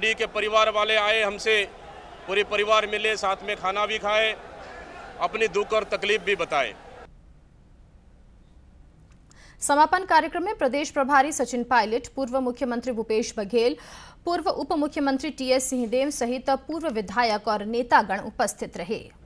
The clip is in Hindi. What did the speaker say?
डी के परिवार वाले आए हमसे पूरे परिवार मिले साथ में खाना भी खाए अपनी दुख और तकलीफ भी बताए समापन कार्यक्रम में प्रदेश प्रभारी सचिन पायलट पूर्व मुख्यमंत्री भूपेश बघेल पूर्व उप मुख्यमंत्री टीएस सिंहदेव सहित पूर्व विधायक और नेतागण उपस्थित रहे